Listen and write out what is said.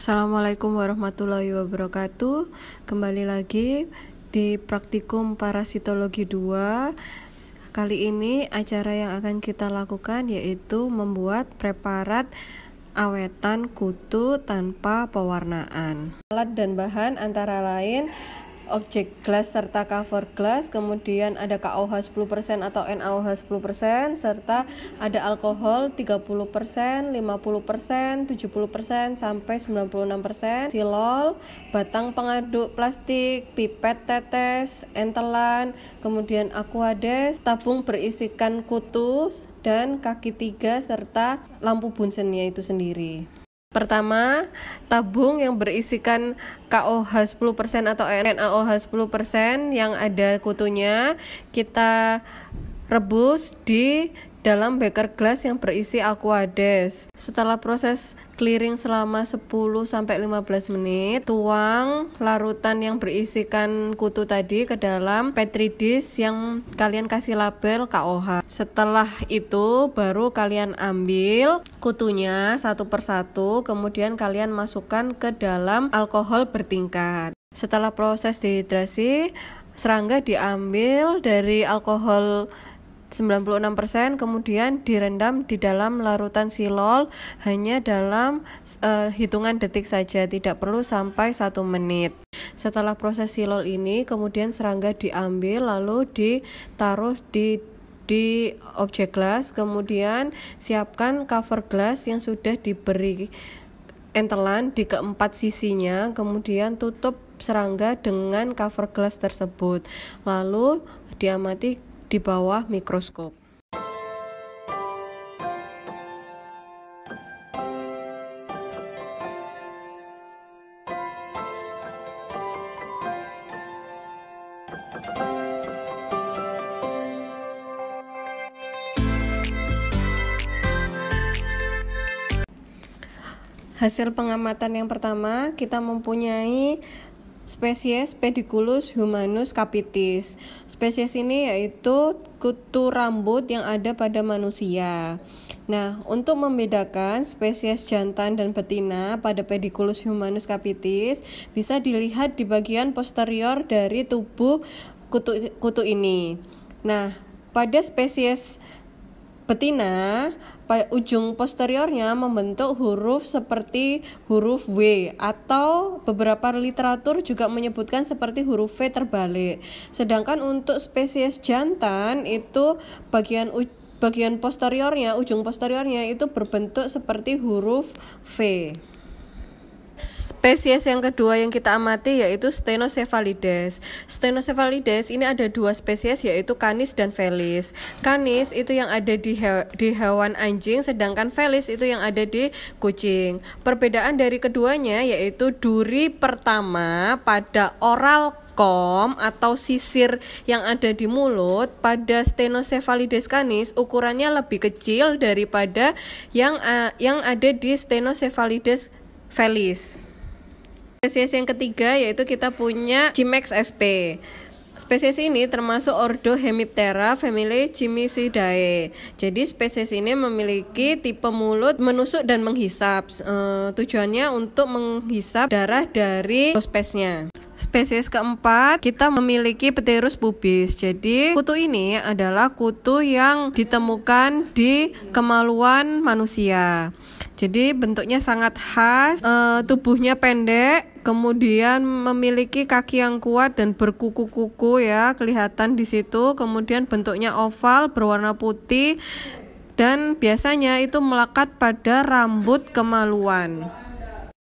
Assalamualaikum warahmatullahi wabarakatuh. Kembali lagi di praktikum parasitologi 2. Kali ini acara yang akan kita lakukan yaitu membuat preparat awetan kutu tanpa pewarnaan. Alat dan bahan antara lain objek glass serta cover glass, kemudian ada KOH 10% atau NaOH 10% serta ada alkohol 30%, 50%, 70% sampai 96%, silol, batang pengaduk plastik, pipet tetes, entelan, kemudian aquades, tabung berisikan kutus dan kaki tiga serta lampu bunsennya itu sendiri. Pertama, tabung yang berisikan KOH 10% atau NaOH 10% yang ada kutunya kita rebus di dalam beker gelas yang berisi aquades. Setelah proses clearing selama 10-15 menit, tuang larutan yang berisikan kutu tadi ke dalam petri dish yang kalian kasih label KOH. Setelah itu baru kalian ambil kutunya satu persatu, kemudian kalian masukkan ke dalam alkohol bertingkat. Setelah proses dehidrasi, serangga diambil dari alkohol 96% kemudian direndam di dalam larutan silol hanya dalam uh, hitungan detik saja, tidak perlu sampai satu menit. Setelah proses silol ini, kemudian serangga diambil lalu ditaruh di di objek glass kemudian siapkan cover glass yang sudah diberi entelan di keempat sisinya, kemudian tutup serangga dengan cover glass tersebut. Lalu diamati di bawah mikroskop. Hasil pengamatan yang pertama, kita mempunyai spesies Pediculus humanus capitis. Spesies ini yaitu kutu rambut yang ada pada manusia. Nah, untuk membedakan spesies jantan dan betina pada Pediculus humanus capitis bisa dilihat di bagian posterior dari tubuh kutu kutu ini. Nah, pada spesies Betina pada ujung posteriornya membentuk huruf seperti huruf W atau beberapa literatur juga menyebutkan seperti huruf V terbalik. Sedangkan untuk spesies jantan itu bagian bagian posteriornya, ujung posteriornya itu berbentuk seperti huruf V. Spesies yang kedua yang kita amati yaitu Stenocephalides. Stenocephalides ini ada dua spesies yaitu Canis dan Felis. Canis itu yang ada di he di hewan anjing sedangkan Felis itu yang ada di kucing. Perbedaan dari keduanya yaitu duri pertama pada oral kom atau sisir yang ada di mulut pada Stenocephalides canis ukurannya lebih kecil daripada yang uh, yang ada di Stenocephalides Felis. Spesies yang ketiga yaitu kita punya Cimex sp. Spesies ini termasuk ordo Hemiptera family Chimicidae. Jadi spesies ini memiliki tipe mulut menusuk dan menghisap. E, tujuannya untuk menghisap darah dari hospesnya. Spesies keempat, kita memiliki Pterus pubis. Jadi, kutu ini adalah kutu yang ditemukan di kemaluan manusia. Jadi bentuknya sangat khas, e, tubuhnya pendek, kemudian memiliki kaki yang kuat dan berkuku-kuku ya, kelihatan di situ. Kemudian bentuknya oval, berwarna putih dan biasanya itu melekat pada rambut kemaluan.